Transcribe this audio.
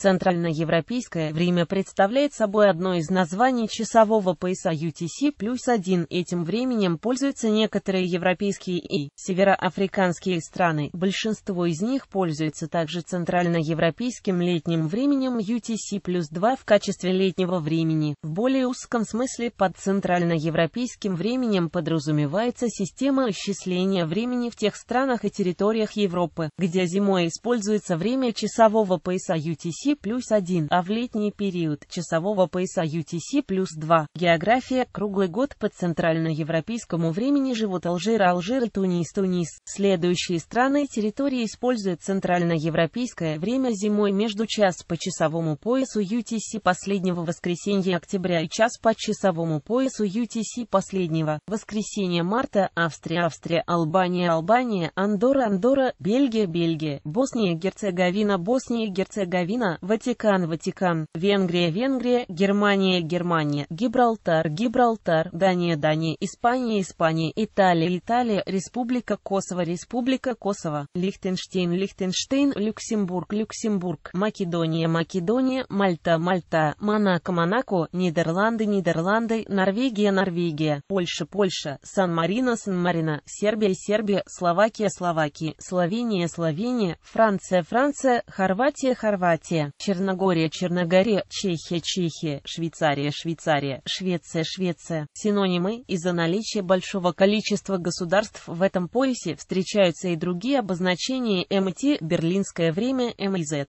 Центральноевропейское время представляет собой одно из названий часового пояса UTC плюс 1. Этим временем пользуются некоторые европейские и североафриканские страны. Большинство из них пользуются также центральноевропейским летним временем UTC плюс 2 в качестве летнего времени. В более узком смысле под центральноевропейским временем подразумевается система исчисления времени в тех странах и территориях Европы, где зимой используется время часового пояса UTC плюс 1, а в летний период часового пояса UTC плюс 2. География круглый год по центральноевропейскому времени живут Алжир, Алжир, Тунис, Тунис. Следующие страны и территории используют центральноевропейское время зимой между час по часовому поясу UTC последнего воскресенья октября и час по часовому поясу UTC последнего воскресенья марта Австрия, Австрия, Албания, Албания, Андорра, Андорра, Бельгия, Бельгия, Босния, Герцеговина, Босния, Герцеговина, Ватикан, Ватикан, Венгрия, Венгрия, Германия, Германия, Гибралтар, Гибралтар, Дания, Дания, Испания, Испания, Италия, Италия, Республика Косово, Республика Косово, Лихтенштейн, Лихтенштейн, Люксембург, Люксембург, Македония, Македония, Мальта, Мальта, Монако, Монако, Нидерланды, Нидерланды, Норвегия, Норвегия, Польша, Польша, Сан-Марино, Сан-Марино, Сербия, Сербия, Словакия, Словакия, Словения, Словения, Франция, Франция, Хорватия, Хорватия. Черногория, Черногория, Чехия, Чехия, Швейцария, Швейцария, Швеция, Швеция. Синонимы из-за наличия большого количества государств в этом поясе встречаются и другие обозначения МТ, эм берлинское время, МИЗ. Эм